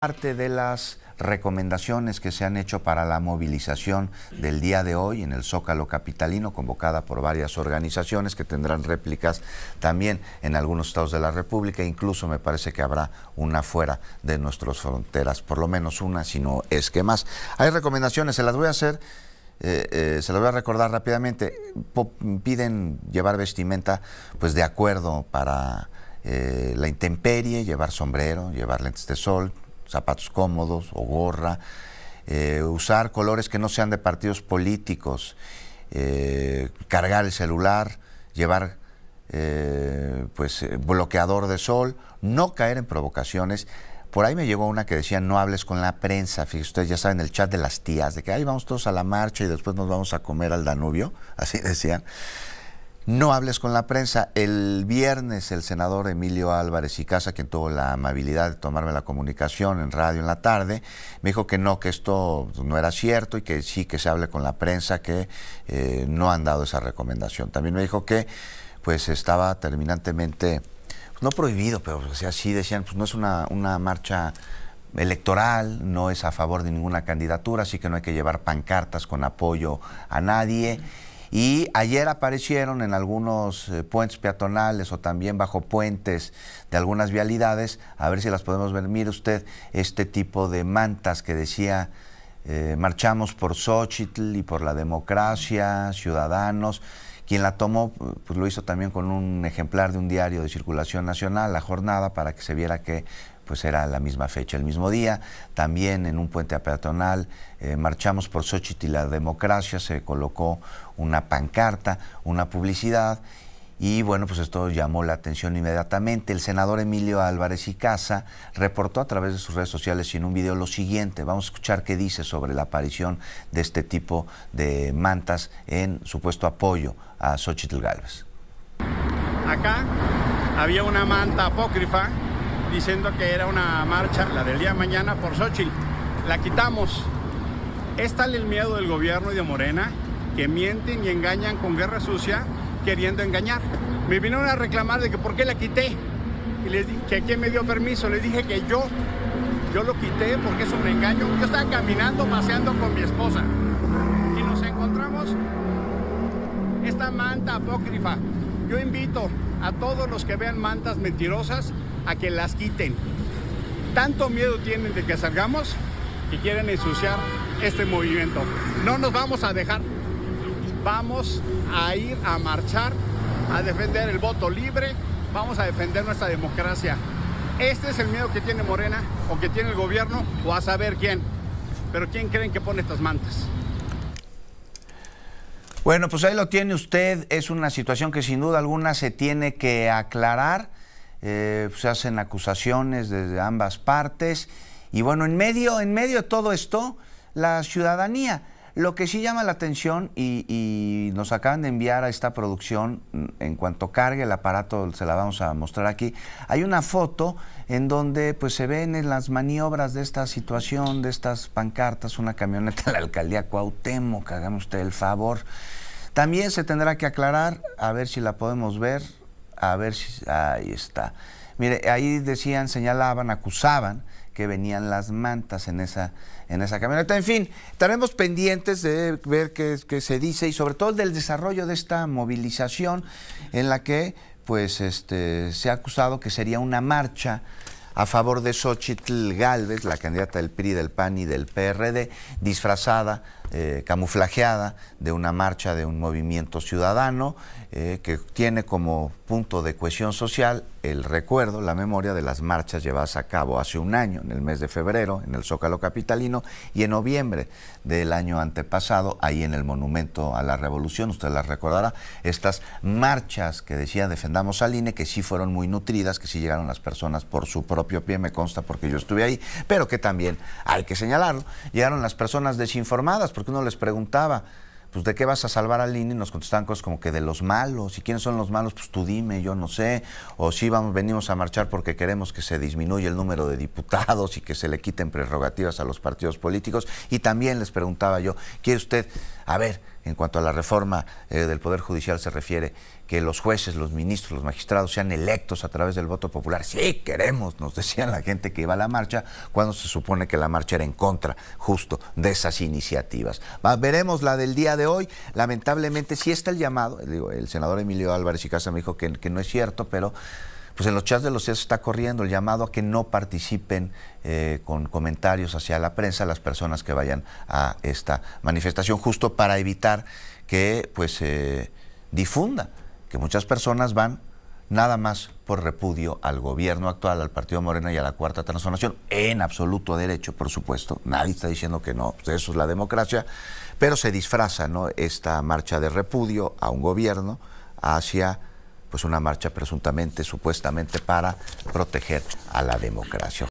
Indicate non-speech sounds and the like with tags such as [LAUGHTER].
Parte de las recomendaciones que se han hecho para la movilización del día de hoy en el Zócalo Capitalino, convocada por varias organizaciones que tendrán réplicas también en algunos estados de la República, incluso me parece que habrá una fuera de nuestras fronteras, por lo menos una, si no es que más. Hay recomendaciones, se las voy a hacer. Eh, eh, se lo voy a recordar rápidamente, piden llevar vestimenta pues de acuerdo para eh, la intemperie, llevar sombrero, llevar lentes de sol, zapatos cómodos o gorra, eh, usar colores que no sean de partidos políticos, eh, cargar el celular, llevar eh, pues bloqueador de sol, no caer en provocaciones. Por ahí me llegó una que decía no hables con la prensa, fíjense ustedes ya saben el chat de las tías, de que ahí vamos todos a la marcha y después nos vamos a comer al Danubio, [LAUGHS] así decían. No hables con la prensa. El viernes el senador Emilio Álvarez y Casa, quien tuvo la amabilidad de tomarme la comunicación en radio en la tarde, me dijo que no, que esto no era cierto y que sí que se hable con la prensa, que eh, no han dado esa recomendación. También me dijo que pues estaba terminantemente, pues, no prohibido, pero o sea, decían, pues no es una, una marcha electoral, no es a favor de ninguna candidatura, así que no hay que llevar pancartas con apoyo a nadie. Y ayer aparecieron en algunos eh, puentes peatonales o también bajo puentes de algunas vialidades, a ver si las podemos ver. Mire usted este tipo de mantas que decía eh, marchamos por Xochitl y por la democracia, ciudadanos. Quien la tomó pues, lo hizo también con un ejemplar de un diario de circulación nacional, La Jornada, para que se viera que pues era la misma fecha, el mismo día. También en un puente peatonal eh, marchamos por Xochitl y la democracia, se colocó una pancarta, una publicidad. Y bueno, pues esto llamó la atención inmediatamente. El senador Emilio Álvarez y Casa reportó a través de sus redes sociales y en un video lo siguiente. Vamos a escuchar qué dice sobre la aparición de este tipo de mantas en supuesto apoyo a Xochitl Galvez Acá había una manta apócrifa diciendo que era una marcha, la del día de mañana, por Xochitl. La quitamos. Es tal el miedo del gobierno y de Morena que mienten y engañan con guerra sucia queriendo engañar. Me vinieron a reclamar de que por qué la quité. Y les dije que quién me dio permiso. Les dije que yo, yo lo quité porque es un engaño. Yo estaba caminando, paseando con mi esposa. Y nos encontramos esta manta apócrifa. Yo invito a todos los que vean mantas mentirosas a que las quiten. Tanto miedo tienen de que salgamos que quieren ensuciar este movimiento. No nos vamos a dejar. Vamos a ir a marchar, a defender el voto libre, vamos a defender nuestra democracia. Este es el miedo que tiene Morena o que tiene el gobierno o a saber quién. Pero ¿quién creen que pone estas mantas? Bueno, pues ahí lo tiene usted. Es una situación que sin duda alguna se tiene que aclarar. Eh, se hacen acusaciones desde ambas partes. Y bueno, en medio, en medio de todo esto, la ciudadanía. Lo que sí llama la atención y, nos acaban de enviar a esta producción, mm, en cuanto cargue el aparato se la vamos a mostrar aquí, hay una foto en donde pues se ven las maniobras de esta situación, de estas pancartas, una camioneta de la alcaldía Cuauhtémoc, hagamos usted el favor. También se tendrá que aclarar, a ver si la podemos ver, a ver si... Ahí está. Mire, ahí decían, señalaban, acusaban que venían las mantas en esa, en esa camioneta. En fin, estaremos pendientes de ver qué, se dice y sobre todo del desarrollo de esta movilización en la que pues este, se ha acusado que sería una marcha a favor de Xochitl Galvez, la candidata del PRI, del PAN y del PRD, disfrazada eh, camuflajeada de una marcha de un movimiento ciudadano eh, que tiene como punto de cohesión social el recuerdo, la memoria de las marchas llevadas a cabo hace un año, en el mes de febrero, en el Zócalo Capitalino, y en noviembre del año antepasado, ahí en el Monumento a la Revolución, usted las recordará, estas marchas que decía Defendamos al INE, que sí fueron muy nutridas, que sí llegaron las personas por su propio pie, me consta porque yo estuve ahí, pero que también hay que señalarlo, llegaron las personas desinformadas, porque uno les preguntaba, pues de qué vas a salvar al INE y nos contestaban cosas como que de los malos, y quiénes son los malos, pues tú dime, yo no sé, o si vamos, venimos a marchar porque queremos que se disminuya el número de diputados y que se le quiten prerrogativas a los partidos políticos, y también les preguntaba yo, ¿quiere usted, a ver, en cuanto a la reforma eh, del Poder Judicial se refiere, que los jueces, los ministros, los magistrados sean electos a través del voto popular. Sí, queremos, nos decían la gente que iba a la marcha, cuando se supone que la marcha era en contra justo de esas iniciativas. veremos la del día de hoy. Lamentablemente sí está el llamado, el senador Emilio Álvarez y Casa me dijo que no es cierto, pero pues en los chats de los CES está corriendo el llamado a que no participen eh, con comentarios hacia la prensa las personas que vayan a esta manifestación, justo para evitar que pues se eh, difunda que muchas personas van nada más por repudio al gobierno actual, al Partido Moreno y a la Cuarta Transformación, en absoluto derecho, por supuesto. Nadie está diciendo que no, pues eso es la democracia, pero se disfraza ¿no? esta marcha de repudio a un gobierno hacia pues una marcha presuntamente, supuestamente para proteger a la democracia.